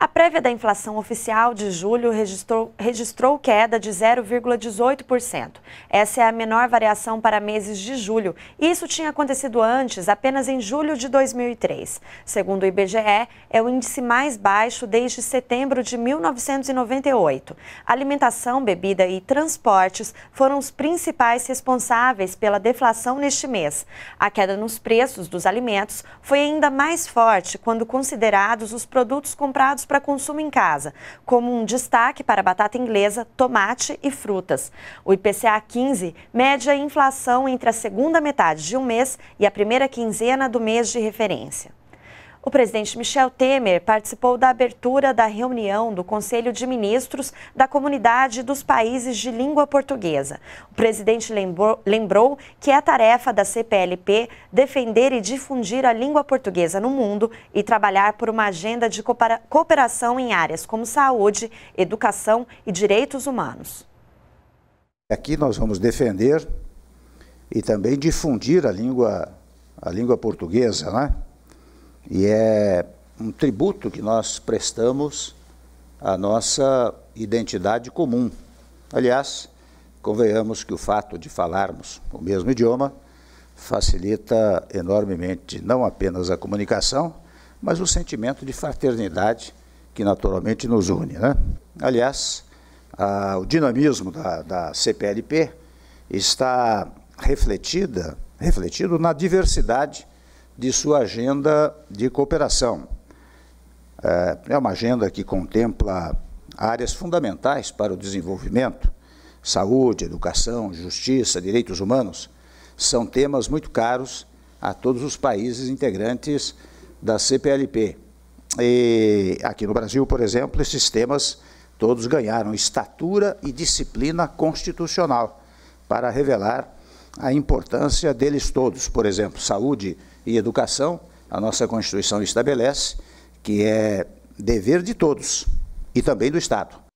A prévia da inflação oficial de julho registrou, registrou queda de 0,18%. Essa é a menor variação para meses de julho. Isso tinha acontecido antes, apenas em julho de 2003. Segundo o IBGE, é o índice mais baixo desde setembro de 1998. Alimentação, bebida e transportes foram os principais responsáveis pela deflação neste mês. A queda nos preços dos alimentos foi ainda mais forte quando considerados os produtos comprados para consumo em casa, como um destaque para batata inglesa, tomate e frutas. O IPCA 15 mede a inflação entre a segunda metade de um mês e a primeira quinzena do mês de referência. O presidente Michel Temer participou da abertura da reunião do Conselho de Ministros da Comunidade dos Países de Língua Portuguesa. O presidente lembrou, lembrou, que é tarefa da CPLP defender e difundir a língua portuguesa no mundo e trabalhar por uma agenda de cooperação em áreas como saúde, educação e direitos humanos. Aqui nós vamos defender e também difundir a língua, a língua portuguesa, né? E é um tributo que nós prestamos à nossa identidade comum. Aliás, convenhamos que o fato de falarmos o mesmo idioma facilita enormemente não apenas a comunicação, mas o sentimento de fraternidade que naturalmente nos une. Né? Aliás, a, o dinamismo da, da CPLP está refletida, refletido na diversidade de sua agenda de cooperação. É, é uma agenda que contempla áreas fundamentais para o desenvolvimento, saúde, educação, justiça, direitos humanos, são temas muito caros a todos os países integrantes da CPLP. E aqui no Brasil, por exemplo, esses temas todos ganharam estatura e disciplina constitucional para revelar a importância deles todos. Por exemplo, saúde e educação, a nossa Constituição estabelece que é dever de todos e também do Estado.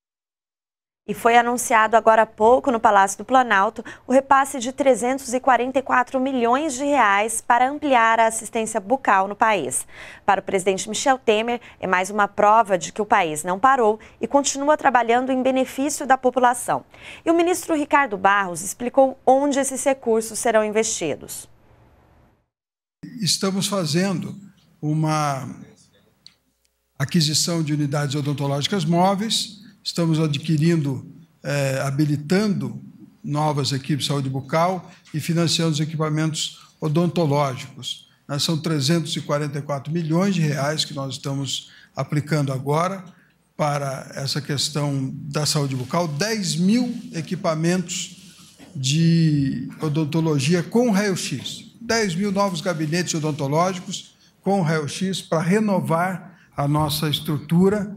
E foi anunciado agora há pouco no Palácio do Planalto o repasse de 344 milhões de reais para ampliar a assistência bucal no país. Para o presidente Michel Temer, é mais uma prova de que o país não parou e continua trabalhando em benefício da população. E o ministro Ricardo Barros explicou onde esses recursos serão investidos. Estamos fazendo uma aquisição de unidades odontológicas móveis estamos adquirindo, é, habilitando novas equipes de saúde bucal e financiando os equipamentos odontológicos. Né, são 344 milhões de reais que nós estamos aplicando agora para essa questão da saúde bucal, 10 mil equipamentos de odontologia com raio-x, 10 mil novos gabinetes odontológicos com raio-x para renovar a nossa estrutura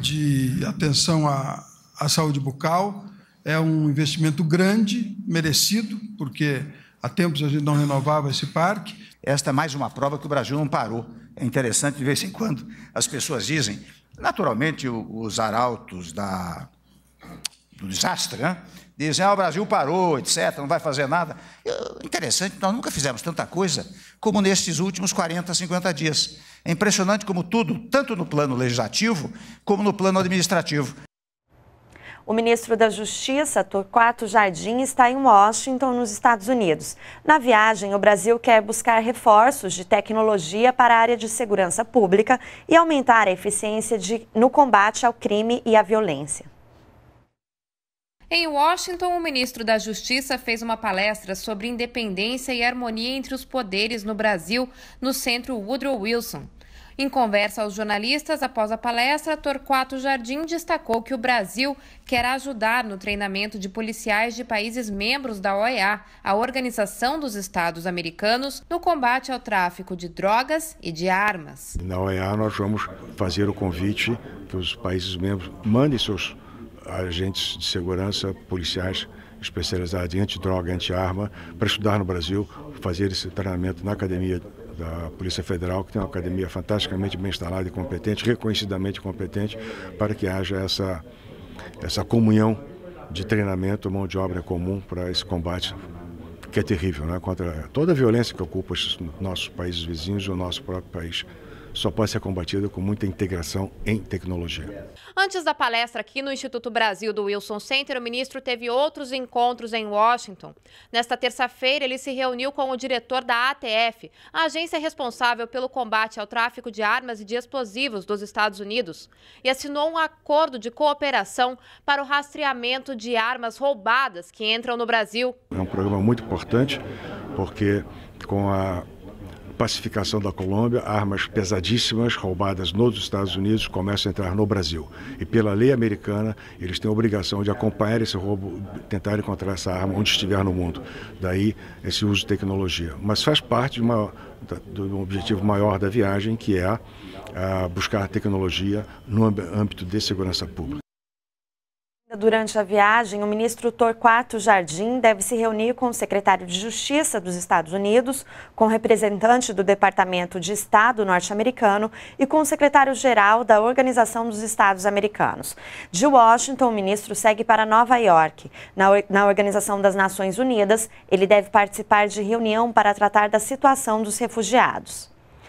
de atenção à, à saúde bucal. É um investimento grande, merecido, porque há tempos a gente não renovava esse parque. Esta é mais uma prova que o Brasil não parou. É interessante, de vez em quando, as pessoas dizem. Naturalmente, os arautos da, do desastre, né? Dizem, ah, o Brasil parou, etc., não vai fazer nada. interessante, nós nunca fizemos tanta coisa como nestes últimos 40, 50 dias. É impressionante como tudo, tanto no plano legislativo como no plano administrativo. O ministro da Justiça, Torquato Jardim, está em Washington, nos Estados Unidos. Na viagem, o Brasil quer buscar reforços de tecnologia para a área de segurança pública e aumentar a eficiência de, no combate ao crime e à violência. Em Washington, o ministro da Justiça fez uma palestra sobre independência e harmonia entre os poderes no Brasil, no centro Woodrow Wilson. Em conversa aos jornalistas após a palestra, Torquato Jardim destacou que o Brasil quer ajudar no treinamento de policiais de países membros da OEA, a Organização dos Estados Americanos, no combate ao tráfico de drogas e de armas. Na OEA, nós vamos fazer o convite que os países membros mandem seus agentes de segurança, policiais especializados em antidroga, anti-arma, para estudar no Brasil, fazer esse treinamento na academia da Polícia Federal, que tem uma academia fantasticamente bem instalada e competente, reconhecidamente competente, para que haja essa, essa comunhão de treinamento, mão de obra comum para esse combate que é terrível, né? contra toda a violência que ocupa os nossos países vizinhos e o nosso próprio país só pode ser combatida com muita integração em tecnologia. Antes da palestra aqui no Instituto Brasil do Wilson Center, o ministro teve outros encontros em Washington. Nesta terça-feira, ele se reuniu com o diretor da ATF, a agência responsável pelo combate ao tráfico de armas e de explosivos dos Estados Unidos, e assinou um acordo de cooperação para o rastreamento de armas roubadas que entram no Brasil. É um programa muito importante, porque com a pacificação da Colômbia, armas pesadíssimas roubadas nos Estados Unidos começam a entrar no Brasil. E pela lei americana, eles têm a obrigação de acompanhar esse roubo, tentar encontrar essa arma onde estiver no mundo. Daí esse uso de tecnologia. Mas faz parte de, uma, de um objetivo maior da viagem, que é a buscar tecnologia no âmbito de segurança pública. Durante a viagem, o ministro Torquato Jardim deve se reunir com o secretário de Justiça dos Estados Unidos, com o representante do Departamento de Estado norte-americano e com o secretário-geral da Organização dos Estados Americanos. De Washington, o ministro segue para Nova York. Na, na Organização das Nações Unidas, ele deve participar de reunião para tratar da situação dos refugiados.